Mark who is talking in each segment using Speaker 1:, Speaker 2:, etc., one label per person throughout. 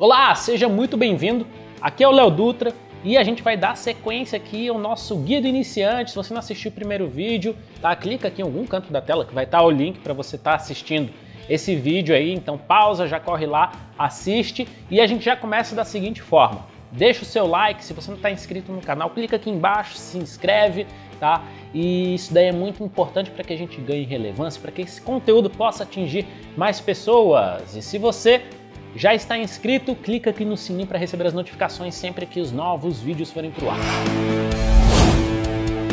Speaker 1: Olá, seja muito bem-vindo. Aqui é o Léo Dutra e a gente vai dar sequência aqui ao nosso guia do iniciante. Se você não assistiu o primeiro vídeo, tá? Clica aqui em algum canto da tela que vai estar tá o link para você estar tá assistindo esse vídeo aí. Então pausa, já corre lá, assiste e a gente já começa da seguinte forma. Deixa o seu like, se você não está inscrito no canal, clica aqui embaixo, se inscreve, tá? E isso daí é muito importante para que a gente ganhe relevância, para que esse conteúdo possa atingir mais pessoas. E se você já está inscrito? Clica aqui no sininho para receber as notificações sempre que os novos vídeos forem pro ar.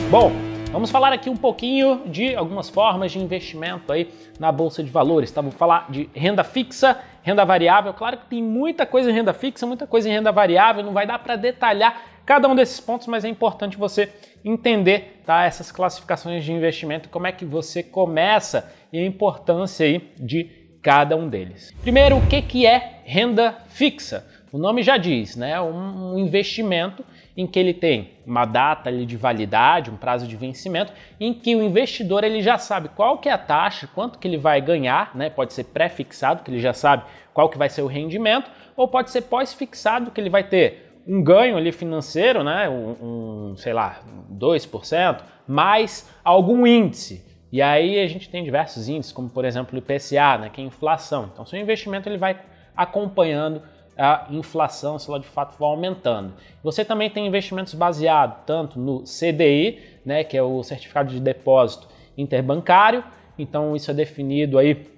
Speaker 1: Bom, Vamos falar aqui um pouquinho de algumas formas de investimento aí na bolsa de valores. Tá? Vou falar de renda fixa, renda variável. Claro que tem muita coisa em renda fixa, muita coisa em renda variável. Não vai dar para detalhar cada um desses pontos, mas é importante você entender tá? essas classificações de investimento, como é que você começa e a importância aí de cada um deles. Primeiro, o que, que é renda fixa? O nome já diz, né? Um investimento em que ele tem uma data de validade, um prazo de vencimento, em que o investidor ele já sabe qual que é a taxa, quanto que ele vai ganhar, né? Pode ser pré-fixado, que ele já sabe qual que vai ser o rendimento, ou pode ser pós-fixado, que ele vai ter um ganho ali financeiro, né? Um, um sei lá, 2%, mais algum índice, e aí a gente tem diversos índices, como por exemplo o IPCA, né, que é inflação. Então, seu investimento ele vai acompanhando a inflação, se ela de fato for aumentando. Você também tem investimentos baseados tanto no CDI, né, que é o certificado de depósito interbancário. Então, isso é definido aí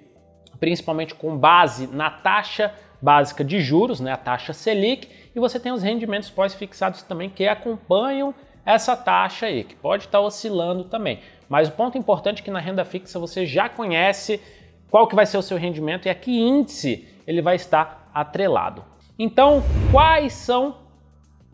Speaker 1: principalmente com base na taxa básica de juros, né, a taxa Selic, e você tem os rendimentos pós-fixados também que acompanham essa taxa aí, que pode estar oscilando também. Mas o ponto importante é que na renda fixa você já conhece qual que vai ser o seu rendimento e a que índice ele vai estar atrelado. Então, quais são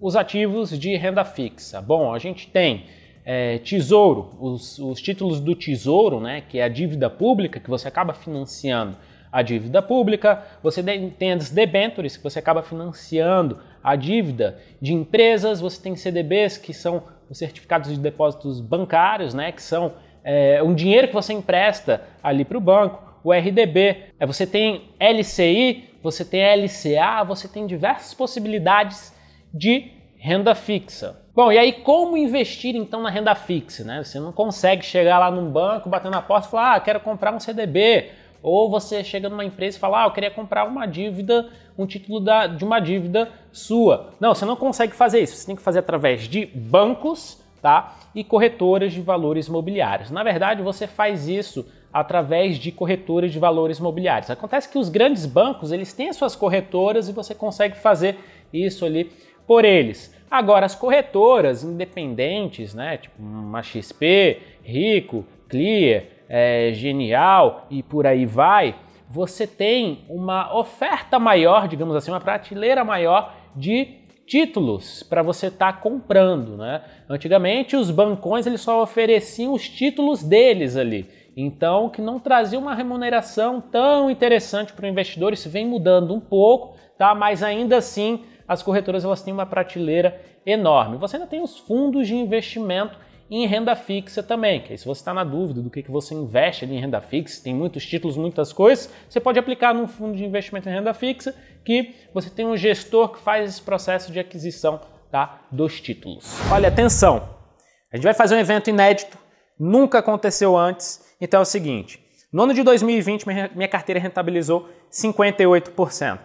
Speaker 1: os ativos de renda fixa? Bom, a gente tem é, tesouro, os, os títulos do tesouro, né, que é a dívida pública que você acaba financiando a dívida pública, você tem as debentures, que você acaba financiando a dívida de empresas, você tem CDBs, que são os certificados de depósitos bancários, né, que são é, um dinheiro que você empresta ali para o banco, o RDB, eh, você tem LCI, você tem LCA, você tem diversas possibilidades de renda fixa. Bom, e aí como investir então na renda fixa? Né? Você não consegue chegar lá num banco, bater na porta e falar, ah, quero comprar um CDB, ou você chega numa empresa e fala, ah, eu queria comprar uma dívida, um título da, de uma dívida sua. Não, você não consegue fazer isso. Você tem que fazer através de bancos, tá? E corretoras de valores imobiliários. Na verdade, você faz isso através de corretoras de valores imobiliários. Acontece que os grandes bancos, eles têm as suas corretoras e você consegue fazer isso ali por eles. Agora, as corretoras independentes, né, tipo uma XP, Rico, Clear, é, genial e por aí vai, você tem uma oferta maior, digamos assim, uma prateleira maior de títulos para você estar tá comprando, né? Antigamente os bancões eles só ofereciam os títulos deles ali, então que não trazia uma remuneração tão interessante para o investidor. Isso vem mudando um pouco, tá? Mas ainda assim as corretoras elas têm uma prateleira enorme. Você ainda tem os fundos de investimento em renda fixa também. Que aí, se você está na dúvida do que, que você investe ali em renda fixa, tem muitos títulos, muitas coisas, você pode aplicar num fundo de investimento em renda fixa que você tem um gestor que faz esse processo de aquisição tá, dos títulos. Olha, atenção! A gente vai fazer um evento inédito, nunca aconteceu antes, então é o seguinte. No ano de 2020, minha carteira rentabilizou 58%.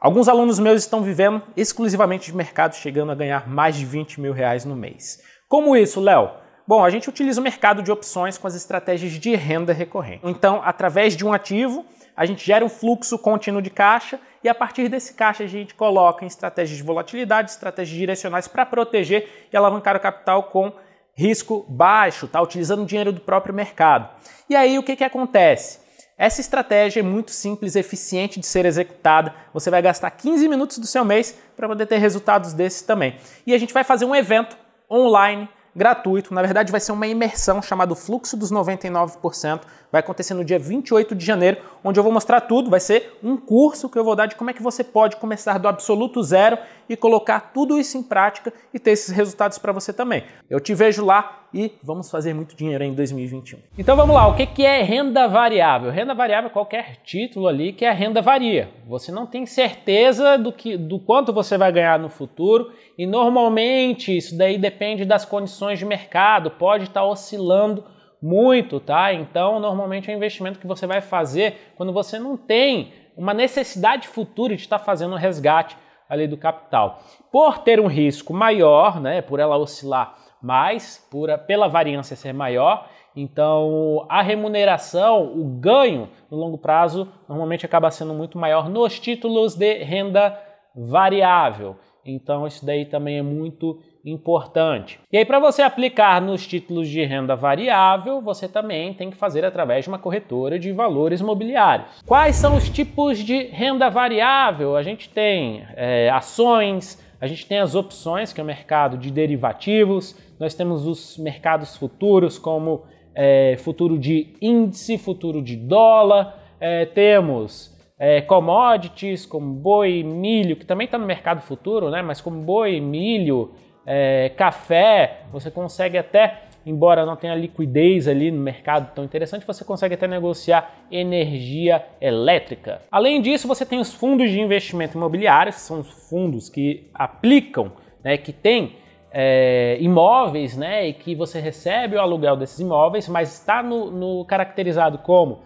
Speaker 1: Alguns alunos meus estão vivendo exclusivamente de mercado, chegando a ganhar mais de 20 mil reais no mês. Como isso, Léo? Bom, a gente utiliza o mercado de opções com as estratégias de renda recorrente. Então, através de um ativo, a gente gera um fluxo contínuo de caixa e a partir desse caixa a gente coloca em estratégias de volatilidade, estratégias direcionais para proteger e alavancar o capital com risco baixo, tá? Utilizando dinheiro do próprio mercado. E aí o que, que acontece? Essa estratégia é muito simples, eficiente de ser executada. Você vai gastar 15 minutos do seu mês para poder ter resultados desses também. E a gente vai fazer um evento online gratuito. Na verdade, vai ser uma imersão chamada Fluxo dos 99%. Vai acontecer no dia 28 de janeiro, onde eu vou mostrar tudo. Vai ser um curso que eu vou dar de como é que você pode começar do absoluto zero e colocar tudo isso em prática e ter esses resultados para você também. Eu te vejo lá e vamos fazer muito dinheiro em 2021. Então vamos lá, o que é renda variável? Renda variável é qualquer título ali que a renda varia. Você não tem certeza do, que, do quanto você vai ganhar no futuro e normalmente isso daí depende das condições de mercado, pode estar tá oscilando muito, tá? Então, normalmente é um investimento que você vai fazer quando você não tem uma necessidade futura de estar tá fazendo um resgate a lei do capital. Por ter um risco maior, né, por ela oscilar mais, por, pela variância ser maior, então a remuneração, o ganho no longo prazo, normalmente acaba sendo muito maior nos títulos de renda variável. Então isso daí também é muito importante. E aí, para você aplicar nos títulos de renda variável, você também tem que fazer através de uma corretora de valores imobiliários. Quais são os tipos de renda variável? A gente tem é, ações, a gente tem as opções, que é o mercado de derivativos, nós temos os mercados futuros, como é, futuro de índice, futuro de dólar, é, temos é, commodities como boi, milho, que também está no mercado futuro, né? Mas como boi, milho, é, café, você consegue até, embora não tenha liquidez ali no mercado tão interessante, você consegue até negociar energia elétrica. Além disso, você tem os fundos de investimento imobiliário, que são os fundos que aplicam, né, que têm é, imóveis, né, e que você recebe o aluguel desses imóveis, mas está no, no caracterizado como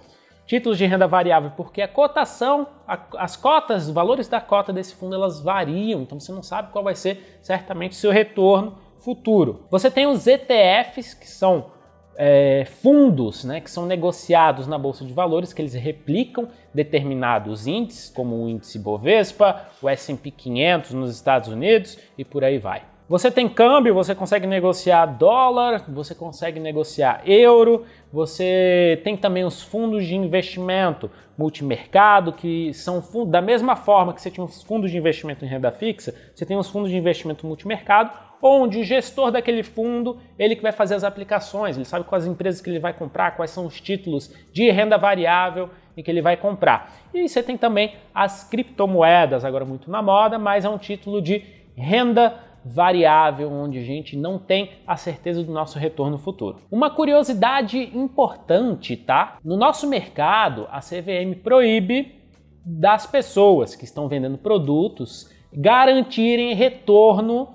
Speaker 1: Títulos de renda variável, porque a cotação, a, as cotas, os valores da cota desse fundo, elas variam, então você não sabe qual vai ser certamente seu retorno futuro. Você tem os ETFs, que são é, fundos né, que são negociados na Bolsa de Valores, que eles replicam determinados índices, como o índice Bovespa, o SP 500 nos Estados Unidos e por aí vai. Você tem câmbio, você consegue negociar dólar, você consegue negociar euro, você tem também os fundos de investimento multimercado, que são da mesma forma que você tinha os fundos de investimento em renda fixa, você tem os fundos de investimento multimercado, onde o gestor daquele fundo, ele que vai fazer as aplicações, ele sabe quais empresas que ele vai comprar, quais são os títulos de renda variável, e que ele vai comprar. E você tem também as criptomoedas, agora muito na moda, mas é um título de renda variável, onde a gente não tem a certeza do nosso retorno futuro. Uma curiosidade importante, tá? No nosso mercado, a CVM proíbe das pessoas que estão vendendo produtos garantirem retorno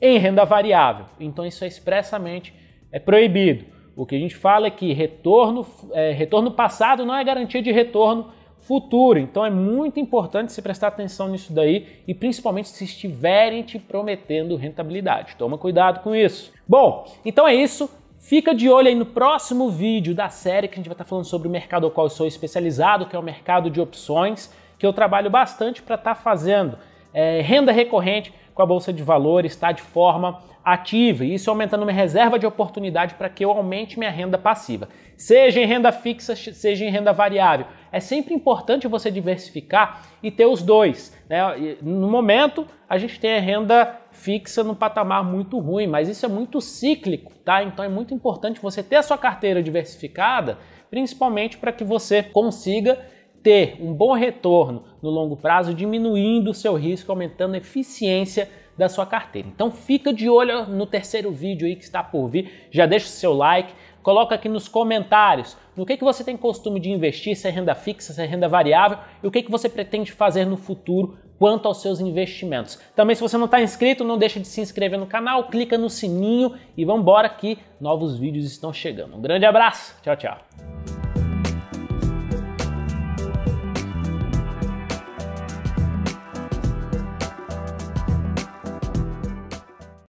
Speaker 1: em renda variável. Então isso é expressamente é proibido. O que a gente fala é que retorno, é, retorno passado não é garantia de retorno futuro. Então é muito importante se prestar atenção nisso daí e principalmente se estiverem te prometendo rentabilidade. Toma cuidado com isso. Bom, então é isso. Fica de olho aí no próximo vídeo da série que a gente vai estar tá falando sobre o mercado ao qual eu sou especializado, que é o mercado de opções, que eu trabalho bastante para estar tá fazendo é, renda recorrente com a bolsa de valores, está de forma ativa e isso aumentando minha reserva de oportunidade para que eu aumente minha renda passiva, seja em renda fixa, seja em renda variável. É sempre importante você diversificar e ter os dois. Né? No momento, a gente tem a renda fixa num patamar muito ruim, mas isso é muito cíclico, tá? Então é muito importante você ter a sua carteira diversificada, principalmente para que você consiga ter um bom retorno no longo prazo, diminuindo o seu risco, aumentando a eficiência da sua carteira. Então fica de olho no terceiro vídeo aí que está por vir. Já deixa o seu like, coloca aqui nos comentários no que, que você tem costume de investir, se é renda fixa, se é renda variável, e o que, que você pretende fazer no futuro quanto aos seus investimentos. Também se você não está inscrito, não deixa de se inscrever no canal, clica no sininho e vamos embora que novos vídeos estão chegando. Um grande abraço, tchau, tchau.